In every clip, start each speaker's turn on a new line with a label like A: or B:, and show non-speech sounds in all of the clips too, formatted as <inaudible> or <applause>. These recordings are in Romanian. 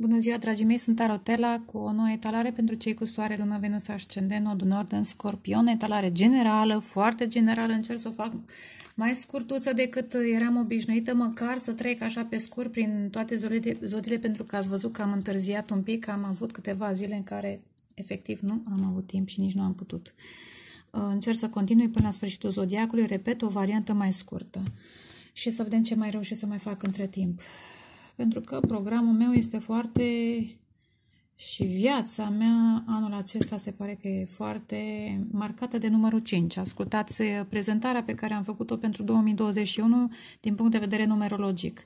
A: Bună ziua, dragii mei, sunt Arotela cu o nouă etalare pentru cei cu soare, lună, venus, ascendent, Nord, nord în scorpion, etalare generală, foarte generală, încerc să o fac mai scurtuță decât eram obișnuită, măcar să trec așa pe scurt prin toate zodiile, pentru că ați văzut că am întârziat un pic, am avut câteva zile în care efectiv nu am avut timp și nici nu am putut. Uh, încerc să continui până la sfârșitul zodiacului, repet, o variantă mai scurtă și să vedem ce mai reușesc să mai fac între timp pentru că programul meu este foarte și viața mea anul acesta se pare că e foarte marcată de numărul 5. Ascultați eh, prezentarea pe care am făcut-o pentru 2021 din punct de vedere numerologic.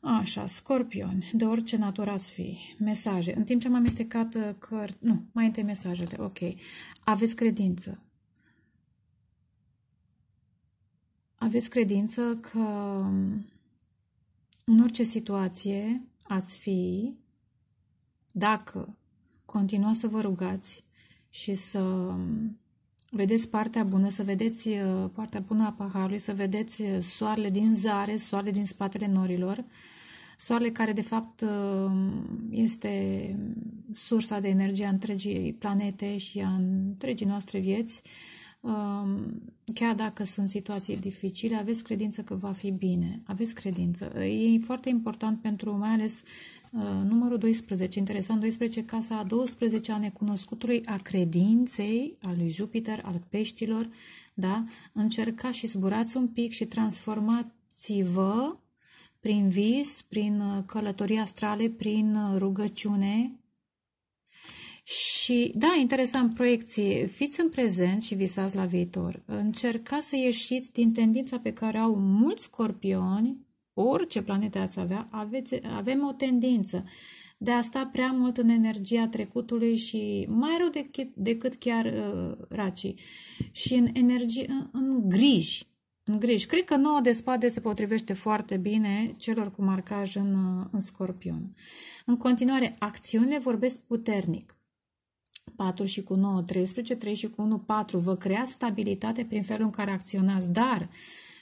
A: Așa, scorpion, de orice natură ați fi, mesaje. În timp ce am amestecat eh, cărți, Nu, mai întâi mesajele, ok. Aveți credință. Aveți credință că în orice situație ați fi, dacă continuați să vă rugați și să um, vedeți partea bună, să vedeți uh, partea bună a paharului, să vedeți uh, soarele din zare, soarele din spatele norilor, soarele care de fapt um, este sursa de energie a întregii planete și a întregii noastre vieți, Um, chiar dacă sunt situații dificile, aveți credință că va fi bine. Aveți credință. E foarte important pentru, mai ales, uh, numărul 12. Interesant, 12, casa a 12 a necunoscutului, a credinței, al lui Jupiter, al peștilor. Da? Încercați și zburați un pic și transformați-vă prin vis, prin uh, călătorii astrale, prin uh, rugăciune, și, da, interesant proiecție. Fiți în prezent și visați la viitor. Încercați să ieșiți din tendința pe care au mulți scorpioni, orice planetă ați avea, aveți, avem o tendință de a sta prea mult în energia trecutului și mai rău decât, decât chiar uh, racii. Și în energie, în, în griji. În griji. Cred că noua de spade se potrivește foarte bine celor cu marcaj în, uh, în scorpion. În continuare, acțiunile vorbesc puternic. 4 și cu 9, 13, 3 și cu 1, 4. Vă creați stabilitate prin felul în care acționați, dar,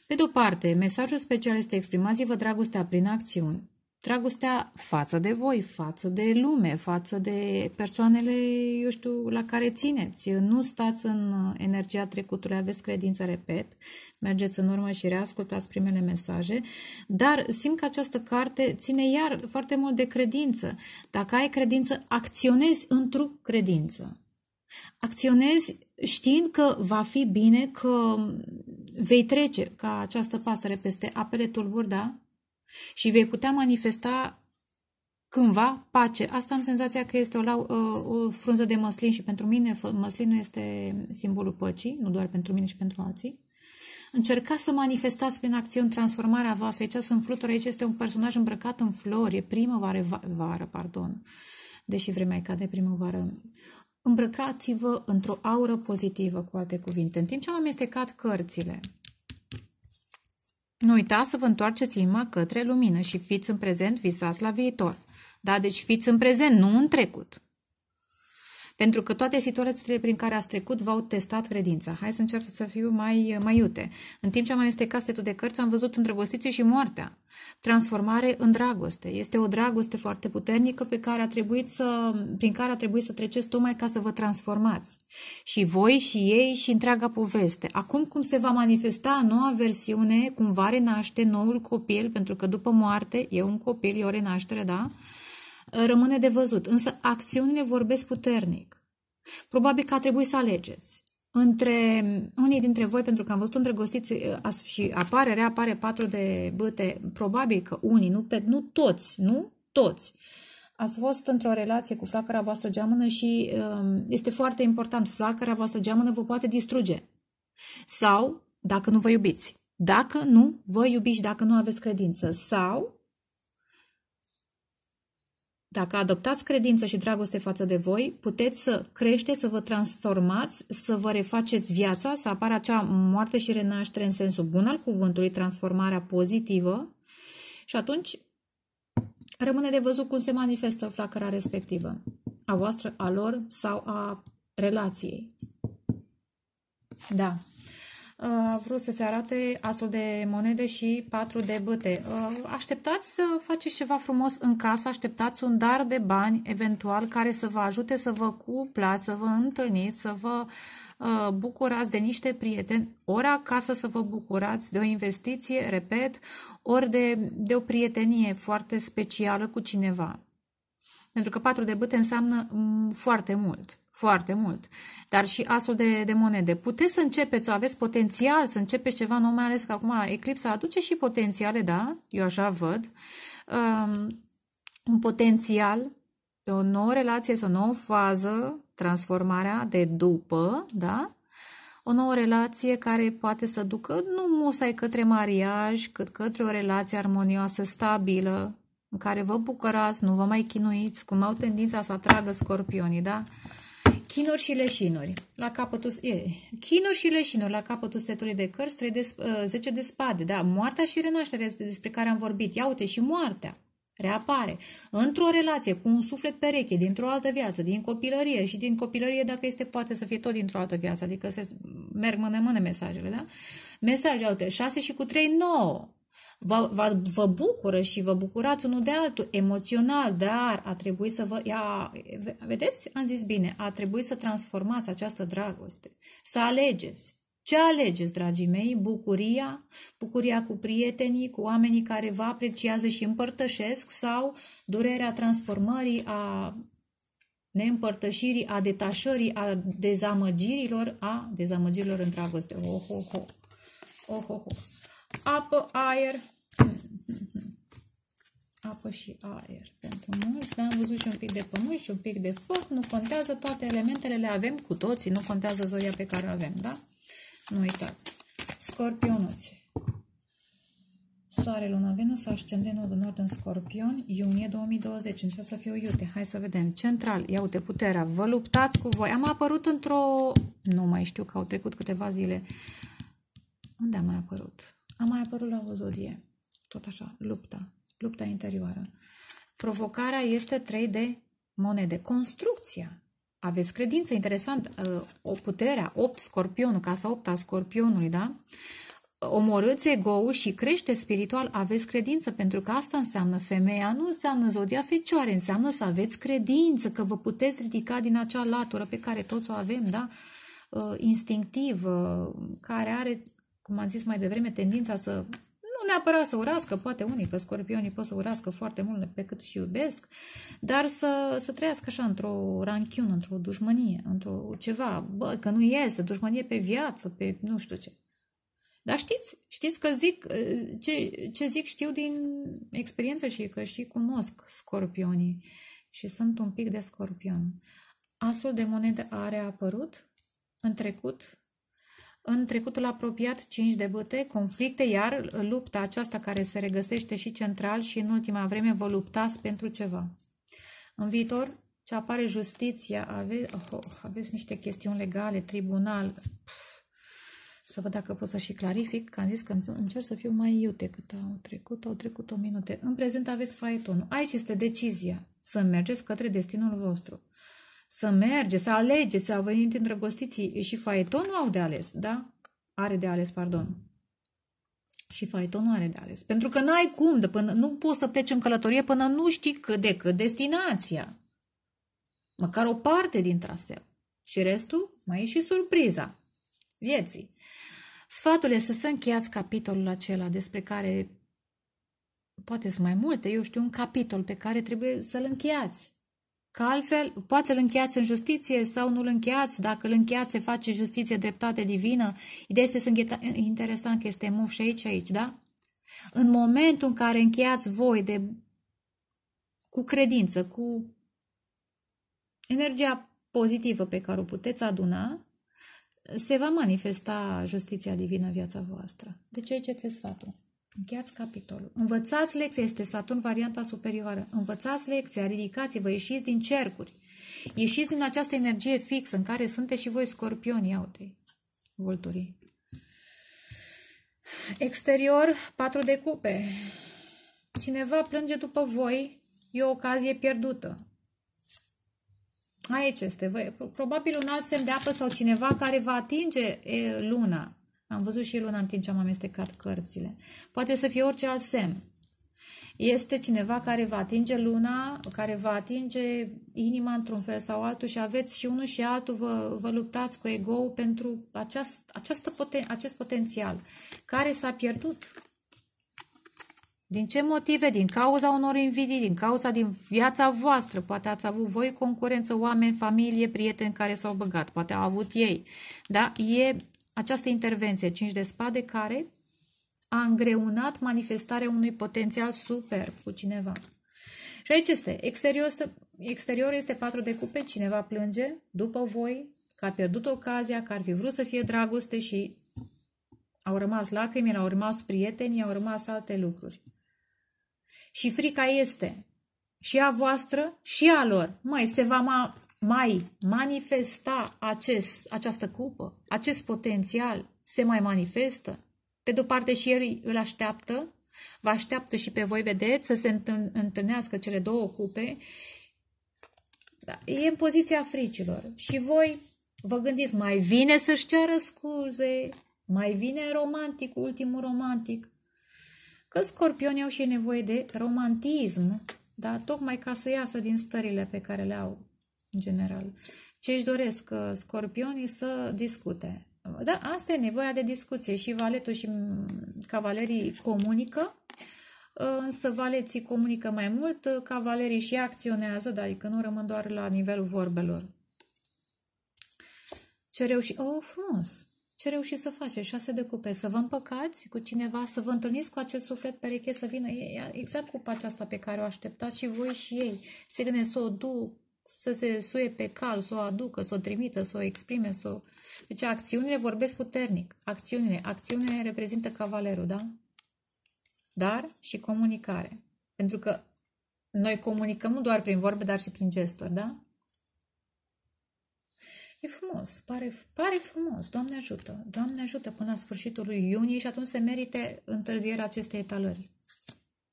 A: pe de-o parte, mesajul special este exprimați-vă dragostea prin acțiuni dragostea față de voi, față de lume, față de persoanele, eu știu, la care țineți. Nu stați în energia trecutului, aveți credință, repet, mergeți în urmă și reascultați primele mesaje, dar simt că această carte ține iar foarte mult de credință. Dacă ai credință, acționezi într-o credință. Acționezi știind că va fi bine, că vei trece ca această pasăre peste apele tulburi, da? și vei putea manifesta cândva pace. Asta am senzația că este o, lau, o frunză de măslin și pentru mine măslinul este simbolul păcii, nu doar pentru mine și pentru alții. Încercați să manifestați prin acțiuni transformarea voastră. Aici sunt fluturi, aici este un personaj îmbrăcat în flori, e primăvară, vară, pardon, deși vremea e ca de primăvară. Îmbrăcați-vă într-o aură pozitivă, cu alte cuvinte. În timp ce am amestecat cărțile, nu uita să vă întoarceți inima către lumină și fiți în prezent, visați la viitor. Da, deci fiți în prezent, nu în trecut. Pentru că toate situațiile prin care ați trecut v-au testat credința. Hai să încerc să fiu mai, mai iute. În timp ce am amestecat setul de cărți, am văzut îndrăgostiții și moartea. Transformare în dragoste. Este o dragoste foarte puternică pe care a trebuit să, prin care a trebuit să treceți tocmai ca să vă transformați. Și voi, și ei, și întreaga poveste. Acum cum se va manifesta noua versiune, cum va renaște noul copil, pentru că după moarte e un copil, e o renaștere, da? Eh, rămâne de văzut, însă acțiunile vorbesc puternic. Probabil că a trebuit să alegeți. Între unii dintre voi, pentru că am văzut îndrăgostiți eh, și apare, reapare patru de băte, probabil că unii, nu, pe, nu toți, nu toți, ați fost într-o relație cu flacăra voastră geamănă și ehm, este foarte important, flacăra voastră geamănă vă poate distruge. Sau dacă nu vă iubiți. Dacă nu vă iubiți, dacă nu aveți credință. Sau dacă adoptați credință și dragoste față de voi, puteți să crește, să vă transformați, să vă refaceți viața, să apară acea moarte și renaștere în sensul bun al cuvântului, transformarea pozitivă. Și atunci rămâne de văzut cum se manifestă flacăra respectivă, a voastră, a lor sau a relației. Da a vrut să se arate asul de monede și patru de băte. Așteptați să faceți ceva frumos în casă, așteptați un dar de bani eventual care să vă ajute să vă cuplați, să vă întâlniți, să vă bucurați de niște prieteni, ori acasă să vă bucurați de o investiție, repet, ori de, de o prietenie foarte specială cu cineva. Pentru că patru de bâte înseamnă mm, foarte mult, foarte mult. Dar și asul de, de monede. Puteți să începeți, o aveți potențial să începeți ceva nou, mai ales că acum eclipsa aduce și potențiale, da? Eu așa văd. Um, un potențial, o nouă relație, o nouă fază, transformarea de după, da? o nouă relație care poate să ducă nu musai către mariaj, cât către o relație armonioasă, stabilă, în care vă bucurați, nu vă mai chinuiți, cum au tendința să atragă scorpionii, da? Chinuri și leșinuri. La capătul... E, chinuri și leșinuri la capătul setului de cărți, 3 de, 10 de spade, da? Moartea și renașterea despre care am vorbit. Ia uite, și moartea reapare într-o relație cu un suflet pereche, dintr-o altă viață, din copilărie și din copilărie dacă este poate să fie tot dintr-o altă viață, adică se merg mână-mână mesajele, da? Mesaje, uite, 6 și cu 3, 9 vă, vă, vă bucură și vă bucurați unul de altul emoțional, dar a trebuit să vă... Ia, vedeți? Am zis bine. A trebuit să transformați această dragoste. Să alegeți. Ce alegeți, dragii mei? Bucuria? Bucuria cu prietenii, cu oamenii care vă apreciază și împărtășesc sau durerea transformării a neîmpărtășirii, a detașării, a dezamăgirilor, a dezamăgirilor în dragoste. Oh, oh, oh. Oh, oh, oh apă, aer, apă și aer pentru mulți, dar am văzut și un pic de pământ și un pic de foc, nu contează, toate elementele le avem cu toții, nu contează zodia pe care o avem, da? Nu uitați. Scorpionuțe. Soare, Luna, Venus, Ascendent, de Nord în Scorpion, iunie 2020. Încerc să fiu iute. Hai să vedem. Central, ia uite puterea. Vă luptați cu voi. Am apărut într-o... Nu mai știu că au trecut câteva zile. Unde am mai apărut? A mai apărut la o zodie. Tot așa, lupta. Lupta interioară. Provocarea este 3 de monede. Construcția. Aveți credință, interesant, uh, o puterea, 8 scorpionul, casa 8 a scorpionului, da? Omorâți ego și crește spiritual, aveți credință, pentru că asta înseamnă femeia, nu înseamnă zodia fecioare, înseamnă să aveți credință, că vă puteți ridica din acea latură pe care toți o avem, da? Uh, instinctiv, uh, care are cum am zis mai devreme, tendința să nu neapărat să urască, poate unii, că scorpionii pot să urască foarte mult pe cât și iubesc, dar să, să trăiască așa într-o ranchiună, într-o dușmănie, într-o ceva, bă, că nu iese, dușmănie pe viață, pe nu știu ce. Dar știți, știți că zic, ce, ce zic știu din experiență și că și cunosc scorpionii și sunt un pic de scorpion. Asul de monedă are apărut în trecut în trecutul apropiat 5 de băte, conflicte, iar lupta aceasta care se regăsește și central și în ultima vreme vă luptați pentru ceva. În viitor, ce apare justiția, ave, oh, oh aveți niște chestiuni legale, tribunal, Pff, să văd dacă pot să și clarific, că am zis că încerc să fiu mai iute cât au trecut, au trecut o minute. În prezent aveți faetonul. Aici este decizia să mergeți către destinul vostru să merge, să alege, să a venit îndrăgostiții și faetonul au de ales, da? Are de ales, pardon. Și faetonul are de ales. Pentru că n-ai cum, de până, nu poți să pleci în călătorie până nu știi cât de cât destinația. Măcar o parte din traseu. Și restul mai e și surpriza vieții. Sfatul este să încheiați capitolul acela despre care poate sunt mai multe, eu știu un capitol pe care trebuie să-l încheiați. Că altfel, poate îl încheiați în justiție sau nu îl încheiați. Dacă îl încheiați, se face justiție, dreptate divină. Ideea este să interesant că este muf și aici, aici, da? În momentul în care încheiați voi de, cu credință, cu energia pozitivă pe care o puteți aduna, se va manifesta justiția divină în viața voastră. Deci aici este sfatul. Încheiați capitolul. Învățați lecția, este Saturn varianta superioară. Învățați lecția, ridicați-vă, ieșiți din cercuri. Ieșiți din această energie fixă în care sunteți și voi scorpioni, te vulturii. Exterior, patru de cupe. Cineva plânge după voi, e o ocazie pierdută. Aici este, probabil un alt semn de apă sau cineva care va atinge luna am văzut și luna în timp ce am amestecat cărțile. Poate să fie orice alt semn. Este cineva care va atinge luna, care va atinge inima într-un fel sau altul și aveți și unul și altul, vă, vă luptați cu ego pentru aceast, această poten, acest potențial care s-a pierdut. Din ce motive? Din cauza unor invidii, din cauza din viața voastră. Poate ați avut voi concurență, oameni, familie, prieteni care s-au băgat. Poate au avut ei. Da? E această intervenție cinci de spade care a îngreunat manifestarea unui potențial superb cu cineva. Și aici este, exterior, exterior este patru de cupe, cineva plânge după voi, că a pierdut ocazia, că ar fi vrut să fie dragoste și au rămas lacrimi, au rămas prieteni, au rămas alte lucruri. Și frica este și a voastră și a lor. Mai se va, mai manifesta acest, această cupă, acest potențial se mai manifestă? Pe de-o parte și el îl așteaptă, vă așteaptă și pe voi, vedeți, să se întâlnească cele două cupe. Da, e în poziția fricilor și voi vă gândiți, mai vine să-și ceară scuze, mai vine romantic, ultimul romantic. Că scorpionii au și nevoie de romantism, da? tocmai ca să iasă din stările pe care le au în general. Ce își doresc uh, scorpionii să discute. Da, asta e nevoia de discuție și valetul și mm, cavalerii comunică, uh, însă valeții comunică mai mult, uh, cavalerii și acționează, dar adică nu rămân doar la nivelul vorbelor. Ce reuși... Oh, frumos! Ce reușiți să faceți? Șase de cupe. Să vă împăcați cu cineva, să vă întâlniți cu acel suflet pereche, să vină exact cupa aceasta pe care o așteptați și voi și ei. Se gândesc să o duc, să se suie pe cal, să o aducă, să o trimită, să o exprime, să o... Deci acțiunile vorbesc puternic. Acțiunile. Acțiunile reprezintă cavalerul, da? Dar și comunicare. Pentru că noi comunicăm nu doar prin vorbe, dar și prin gesturi, da? E frumos, pare, pare frumos, Doamne ajută, Doamne ajută până la sfârșitul lui iunie și atunci se merite întârzierea acestei etalări.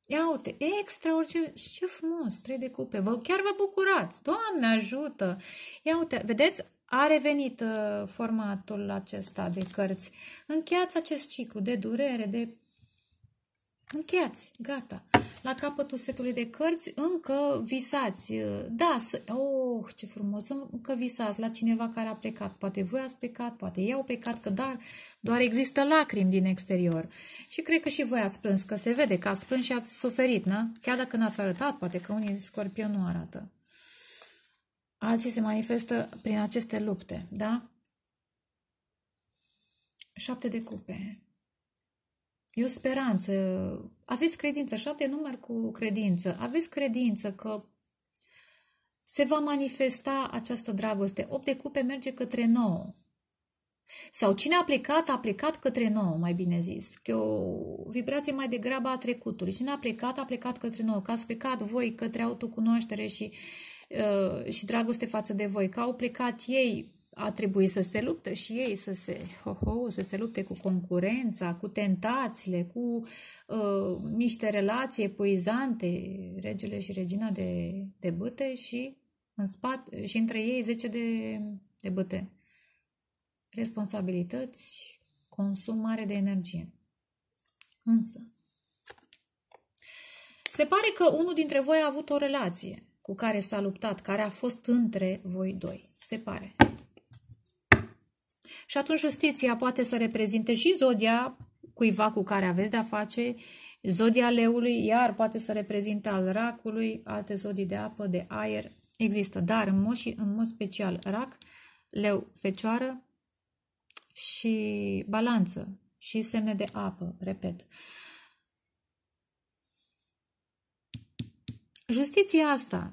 A: Ia uite, e extraordinar, ce frumos, trei de cupe, vă, chiar vă bucurați, Doamne ajută! Ia uite, vedeți, a revenit uh, formatul acesta de cărți. Încheiați acest ciclu de durere, de... Încheiați, gata la capătul setului de cărți încă visați. Da, să... oh, ce frumos, încă visați la cineva care a plecat. Poate voi ați plecat, poate ei au plecat, că dar doar există lacrimi din exterior. Și cred că și voi ați plâns, că se vede că ați plâns și ați suferit, na? Chiar dacă n-ați arătat, poate că unii scorpion nu arată. Alții se manifestă prin aceste lupte, da? Șapte de cupe. E o speranță. Aveți credință. Șapte număr cu credință. Aveți credință că se va manifesta această dragoste. Opt de cupe merge către nouă. Sau cine a plecat, a plecat către nouă, mai bine zis. Că o vibrație mai degrabă a trecutului. Cine a plecat, a plecat către nouă. Că ați plecat voi către autocunoaștere și, uh, și dragoste față de voi. Că au plecat ei a trebuit să se luptă și ei, să se, ho, ho, să se lupte cu concurența, cu tentațiile, cu uh, niște relații epuizante, regele și regina de, de băte și în spate, și între ei 10 de, de băte. Responsabilități, consum mare de energie. Însă, se pare că unul dintre voi a avut o relație cu care s-a luptat, care a fost între voi doi. Se pare și atunci justiția poate să reprezinte și zodia cuiva cu care aveți de-a face, zodia leului, iar poate să reprezinte al racului, alte zodii de apă, de aer, există, dar în mod, și, în mod special rac, leu, fecioară și balanță și semne de apă, repet. Justiția asta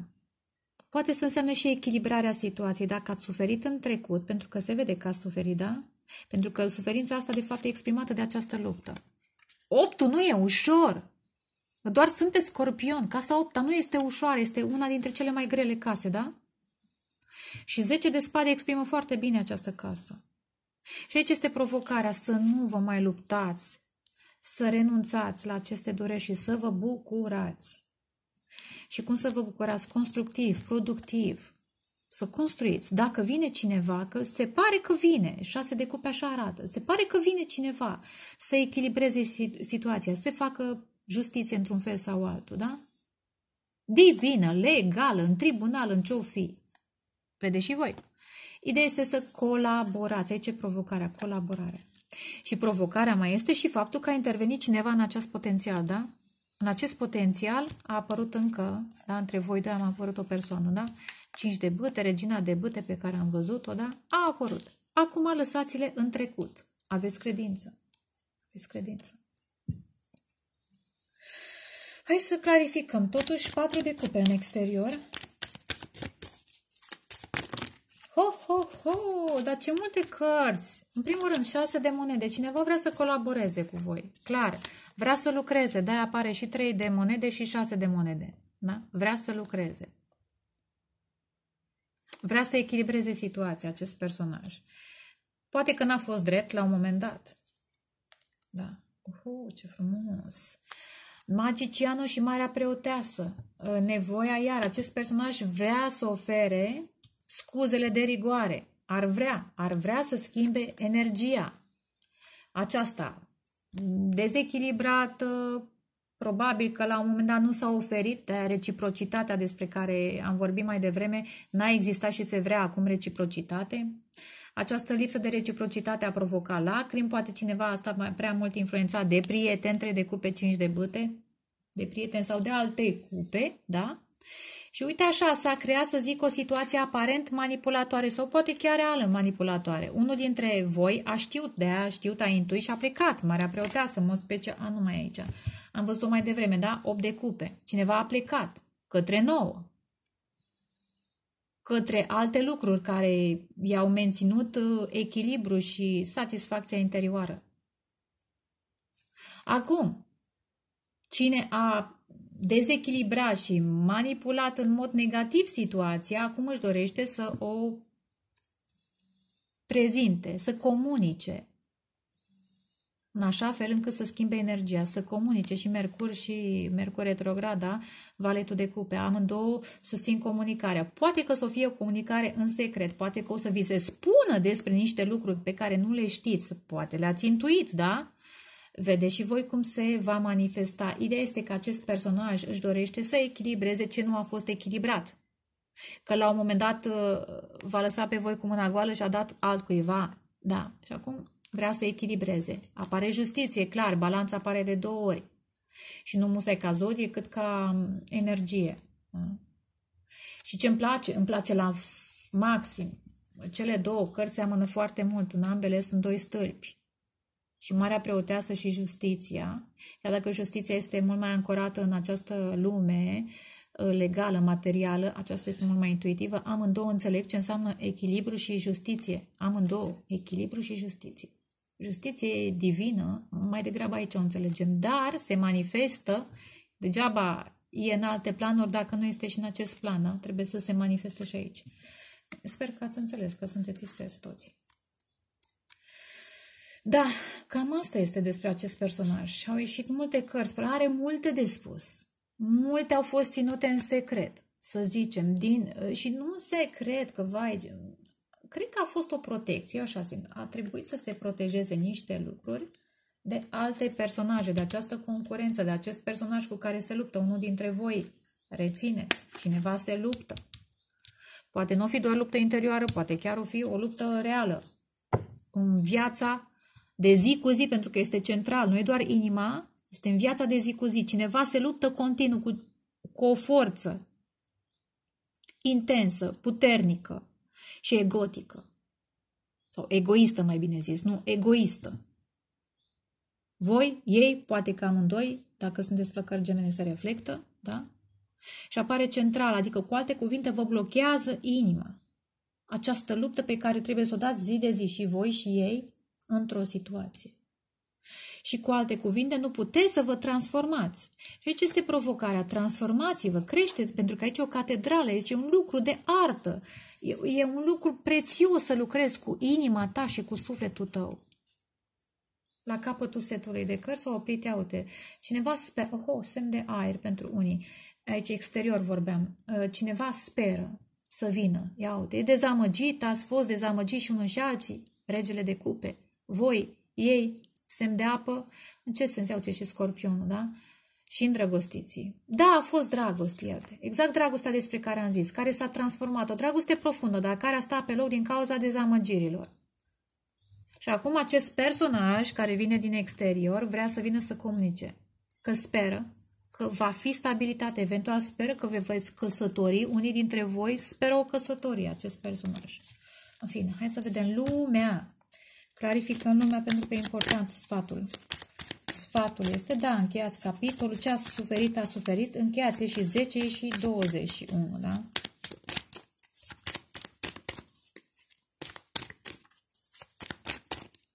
A: Poate să însemne și echilibrarea situației. Dacă ați suferit în trecut, pentru că se vede că ați suferit, da? Pentru că suferința asta, de fapt, e exprimată de această luptă. Optul nu e ușor. Doar sunteți scorpion. Casa opta nu este ușoară, este una dintre cele mai grele case, da? Și 10 de spade exprimă foarte bine această casă. Și aici este provocarea să nu vă mai luptați, să renunțați la aceste dureri și să vă bucurați și cum să vă bucurați constructiv, productiv, să construiți. Dacă vine cineva, că se pare că vine, șase de cupe așa arată, se pare că vine cineva să echilibreze situația, să facă justiție într-un fel sau altul, da? Divină, legală, în tribunal, în ce-o fi. Vedeți și voi. Ideea este să colaborați. Aici e provocarea, colaborare. Și provocarea mai este și faptul că a intervenit cineva în acest potențial, da? În acest potențial a apărut încă, da, între voi doi am apărut o persoană, da? Cinci de băte, regina de băte pe care am văzut-o, da? A apărut. Acum lăsați-le în trecut. Aveți credință. Aveți credință. Hai să clarificăm. Totuși, patru de cupe în exterior. Ho, ho, ho! Dar ce multe cărți! În primul rând, șase de monede. Cineva vrea să colaboreze cu voi. Clar. Vrea să lucreze, de apare și 3 de monede și 6 de monede. Da? Vrea să lucreze. Vrea să echilibreze situația acest personaj. Poate că n-a fost drept la un moment dat. Da. Uhu, ce frumos! Magicianul și Marea Preoteasă. Uh, nevoia iar. Acest personaj vrea să ofere scuzele de rigoare. Ar vrea. Ar vrea să schimbe energia. Aceasta dezechilibrată, probabil că la un moment dat nu s-a oferit reciprocitatea despre care am vorbit mai devreme, n-a existat și se vrea acum reciprocitate. Această lipsă de reciprocitate a provocat lacrimi, poate cineva a stat mai, prea mult influențat de prieteni, între de cupe, 5 de băte, de prieteni sau de alte cupe, da? Și uite așa, s-a creat, să zic, o situație aparent manipulatoare sau poate chiar reală manipulatoare. Unul dintre voi a știut de a știut, a intuit și a plecat. Marea preoteasă, mă specie, a, nu mai aici. Am văzut-o mai devreme, da? 8 de cupe. Cineva a plecat către nouă, către alte lucruri care i-au menținut uh, echilibru și satisfacția interioară. Acum, cine a dezechilibrat și manipulat în mod negativ situația, acum își dorește să o prezinte, să comunice. În așa fel încât să schimbe energia, să comunice și Mercur și Mercur retrograda, da? valetul de cupe, amândouă susțin comunicarea. Poate că să o fie o comunicare în secret, poate că o să vi se spună despre niște lucruri pe care nu le știți, poate le-ați intuit, da? Vedeți și voi cum se va manifesta. Ideea este că acest personaj își dorește să echilibreze ce nu a fost echilibrat. Că la un moment dat uh, va lăsa pe voi cu mâna goală și a dat altcuiva. Da, și acum vrea să echilibreze. Apare justiție, clar, balanța apare de două ori. Și nu musai ca zodie, cât ca um, energie. Da? Și ce îmi place? Îmi place la maxim. Cele două cărți seamănă foarte mult. În ambele sunt doi stâlpi și Marea Preoteasă și Justiția, iar dacă justiția este mult mai ancorată în această lume uh, legală, materială, aceasta este mult mai intuitivă, amândouă înțeleg ce înseamnă echilibru și justiție. Amândouă, echilibru și justiție. Justiție divină, mai degrabă aici o înțelegem, dar se manifestă, degeaba e în alte planuri dacă nu este și în acest plan, da? trebuie să se manifeste și aici. Sper că ați înțeles că sunteți isteți toți. Da, Cam asta este despre acest personaj și au ieșit multe cărți, are multe de spus. Multe au fost ținute în secret, să zicem, din, uh, și nu în secret că, vai, cred că a fost o protecție, eu așa simt, a trebuit să se protejeze niște lucruri de alte personaje, de această concurență, de acest personaj cu care se luptă unul dintre voi. Rețineți, cineva se luptă. Poate nu o fi doar luptă interioară, poate chiar o fi o luptă reală în viața de zi cu zi, pentru că este central, nu e doar inima, este în viața de zi cu zi. Cineva se luptă continuu cu, cu o forță intensă, puternică și egotică. Sau egoistă, mai bine zis, nu, egoistă. Voi, ei, poate că amândoi, dacă sunt flăcări gemene, se reflectă, da? Și apare central, adică cu alte cuvinte vă blochează inima. Această luptă pe care trebuie să o dați zi de zi și voi și ei, într-o situație. Și cu alte cuvinte, nu puteți să vă transformați. Și aici este provocarea. Transformați-vă, creșteți, pentru că aici e o catedrală, aici un lucru de artă. E, e un lucru prețios să lucrezi cu inima ta și cu sufletul tău. La capătul setului de cărți s au oprit, uite, cineva speră, oh, oh, semn de aer pentru unii. Aici exterior vorbeam. Uh, cineva speră să vină. Ia uite, e dezamăgit, ați fost dezamăgit și unul și alții, regele de cupe voi, ei, semn de apă, în ce sens iau și scorpionul, da? Și îndrăgostiții. Da, a fost dragoste, iată. Exact dragostea despre care am zis, care s-a transformat. O dragoste profundă, dar care a stat pe loc din cauza dezamăgirilor. Și acum acest personaj care vine din exterior vrea să vină să comunice. Că speră că va fi stabilitate, eventual speră că vă veți căsători, unii dintre voi speră o căsătorie, acest personaj. În fine, hai să vedem lumea Clarificăm lumea pentru că e important sfatul. Sfatul este, da, încheiați capitolul, ce a suferit, a suferit, încheiați și 10 și 21, da?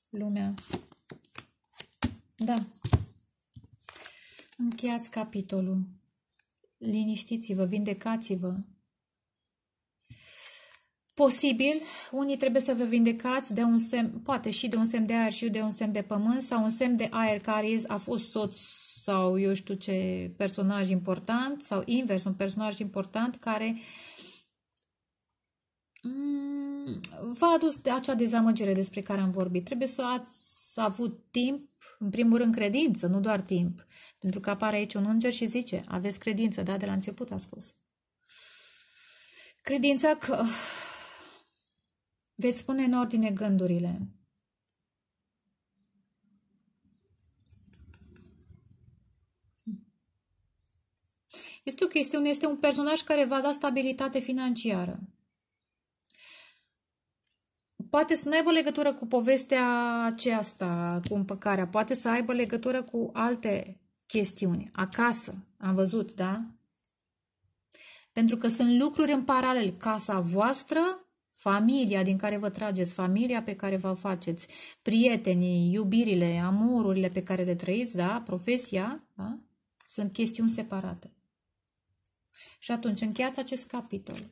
A: Lumea. Da. Încheiați capitolul. Liniștiți-vă, vindecați-vă, Posibil, unii trebuie să vă vindecați de un semn, poate și de un semn de aer și de un semn de pământ sau un semn de aer care a fost soț sau eu știu ce personaj important sau invers, un personaj important care mm, v-a adus de acea dezamăgire despre care am vorbit. Trebuie să ați avut timp, în primul rând credință, nu doar timp, pentru că apare aici un înger și zice, aveți credință, da, de la început a spus. Credința că Veți pune în ordine gândurile. Este o chestiune, este un personaj care va da stabilitate financiară. Poate să nu aibă legătură cu povestea aceasta, cu împăcarea, poate să aibă legătură cu alte chestiuni. Acasă, am văzut, da? Pentru că sunt lucruri în paralel. Casa voastră familia din care vă trageți, familia pe care vă faceți, prietenii, iubirile, amorurile pe care le trăiți, da, profesia, da, sunt chestiuni separate. Și atunci încheiați acest capitol.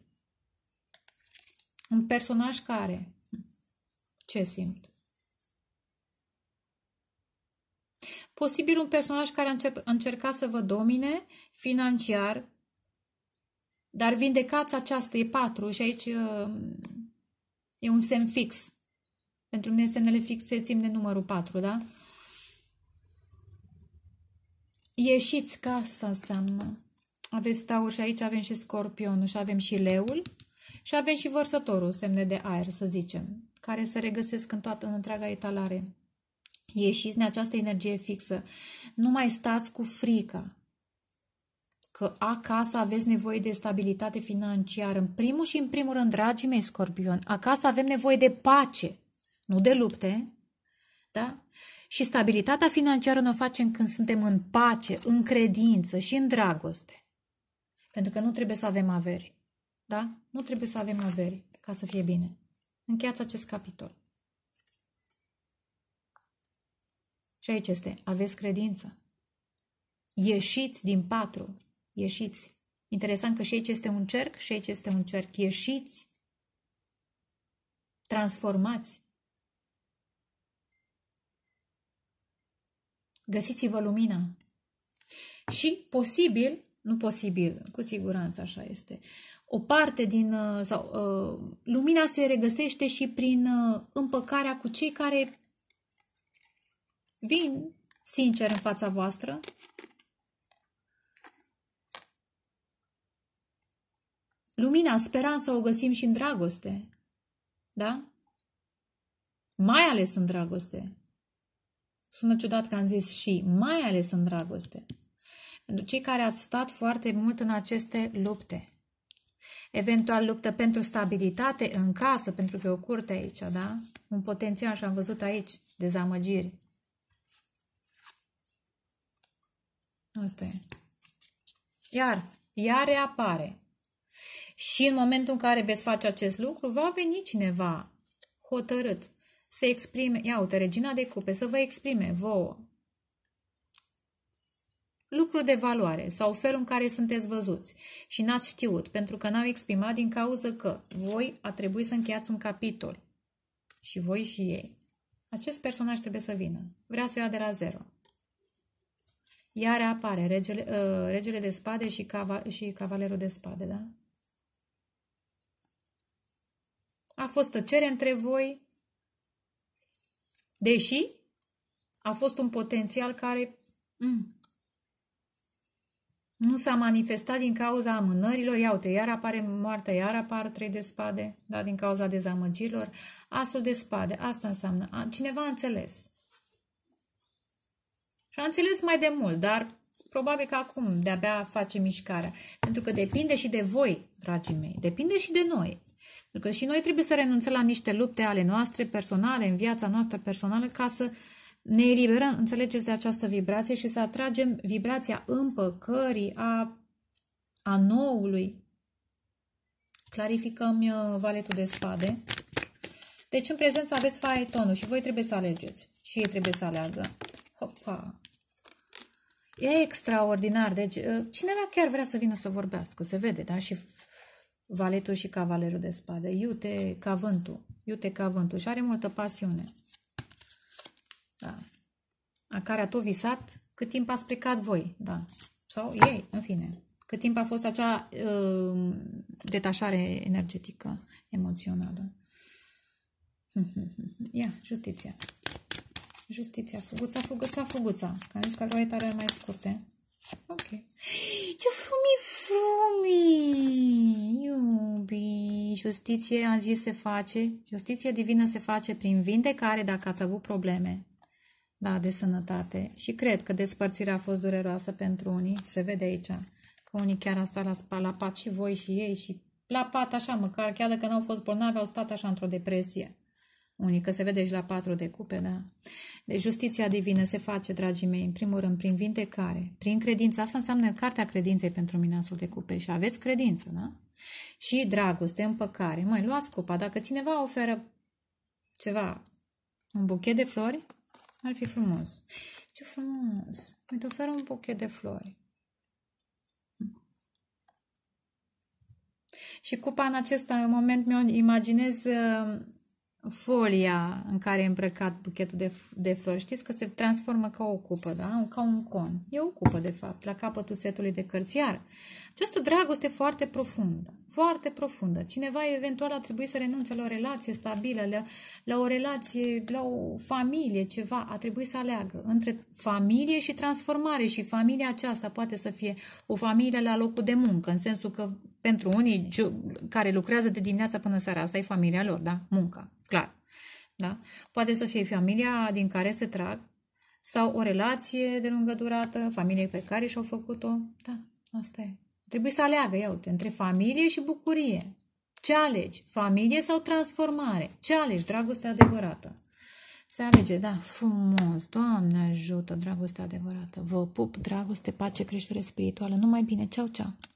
A: Un personaj care ce simt? Posibil un personaj care a încercat să vă domine financiar, dar vindecați această, e patru și aici uh, E un semn fix. Pentru mine semnele fixe țin de numărul 4, da? Ieșiți ca asta înseamnă. Aveți taur și aici avem și scorpionul și avem și leul și avem și vărsătorul, semne de aer, să zicem, care se regăsesc în toată în întreaga etalare. Ieșiți din această energie fixă. Nu mai stați cu frica că acasă aveți nevoie de stabilitate financiară. În primul și în primul rând, dragii mei scorpion, acasă avem nevoie de pace, nu de lupte. Da? Și stabilitatea financiară ne o facem când suntem în pace, în credință și în dragoste. Pentru că nu trebuie să avem averi. Da? Nu trebuie să avem averi ca să fie bine. Încheiați acest capitol. Și aici este, aveți credință. Ieșiți din patru, Ieșiți. Interesant că și aici este un cerc și aici este un cerc. Ieșiți. Transformați. Găsiți-vă lumina. Și posibil, nu posibil, cu siguranță așa este, o parte din, uh, sau, uh, lumina se regăsește și prin uh, împăcarea cu cei care vin sincer în fața voastră, Lumina, speranța o găsim și în dragoste. Da? Mai ales în dragoste. Sună ciudat că am zis și, mai ales în dragoste. Pentru cei care ați stat foarte mult în aceste lupte. Eventual luptă pentru stabilitate în casă, pentru că e o curte aici, da? Un potențial și am văzut aici dezamăgiri. Asta e. Iar, iar reapare. Și în momentul în care veți face acest lucru, va veni cineva hotărât să exprime, ia uite, regina de cupe, să vă exprime vouă lucru de valoare sau felul în care sunteți văzuți și n-ați știut pentru că n-au exprimat din cauză că voi a trebuit să încheiați un capitol și voi și ei. Acest personaj trebuie să vină. Vrea să o ia de la zero. Iar apare regele, uh, regele de spade și, cava, și cavalerul de spade, da? A fost tăcere între voi, deși a fost un potențial care mm, nu s-a manifestat din cauza amânărilor, Ia uite, iar apare moartea, iar apar trei de spade, da, din cauza dezamăgirilor, asul de spade, asta înseamnă, cineva a înțeles. Și a înțeles mai de mult, dar probabil că acum de-abia face mișcarea. Pentru că depinde și de voi, dragii mei, depinde și de noi. Pentru că și noi trebuie să renunțăm la niște lupte ale noastre personale, în viața noastră personală, ca să ne eliberăm, înțelegeți, de această vibrație și să atragem vibrația împăcării, a, a noului. Clarificăm uh, valetul de spade. Deci în prezență aveți faetonul și voi trebuie să alegeți. Și ei trebuie să aleagă. Hopa! E extraordinar. Deci uh, cineva chiar vrea să vină să vorbească. Se vede, da? Și valetul și cavalerul de spade. Iute ca vântul. Iute ca vântul. Și are multă pasiune. Da. A care a tot visat cât timp ați plecat voi. Da. Sau ei, în fine. Cât timp a fost acea uh, detașare energetică, emoțională. <laughs> Ia, justiția. Justiția. Fuguța, fuguța, fuguța. Am zis că mai scurte. Ok. <gasps> Ce frumii, frumii! justiție, am zis, se face, justiția divină se face prin vindecare dacă ați avut probleme da, de sănătate. Și cred că despărțirea a fost dureroasă pentru unii, se vede aici, că unii chiar au stat la, spa, la pat și voi și ei și la pat așa măcar, chiar dacă n-au fost bolnavi, au stat așa într-o depresie unică, se vede și la patru de cupe, da? Deci justiția divină se face, dragii mei, în primul rând, prin vindecare, prin credință. Asta înseamnă cartea credinței pentru mine asul de cupe și aveți credință, da? Și dragoste, împăcare. Mai luați cupa. Dacă cineva oferă ceva, un buchet de flori, ar fi frumos. Ce frumos! Uite, oferă un buchet de flori. Și cupa în acest moment mi-o imaginez uh, folia în care e îmbrăcat buchetul de, de flori, știți că se transformă ca o cupă, da? ca un con. E o cupă, de fapt, la capătul setului de cărți. Iar această dragoste foarte profundă, foarte profundă. Cineva eventual a trebuit să renunțe la o relație stabilă, la, la o relație, la o familie, ceva. A trebuit să aleagă între familie și transformare și familia aceasta poate să fie o familie la locul de muncă, în sensul că pentru unii care lucrează de dimineața până seara, asta e familia lor, da? Munca, clar. Da? Poate să fie familia din care se trag sau o relație de lungă durată, familie pe care și-au făcut-o. Da, asta e. Trebuie să aleagă, ia uite, între familie și bucurie. Ce alegi? Familie sau transformare? Ce alegi? Dragoste adevărată. Se alege, da, frumos. Doamne ajută, dragoste adevărată. Vă pup, dragoste, pace, creștere spirituală. Numai bine. Ceau, ceau.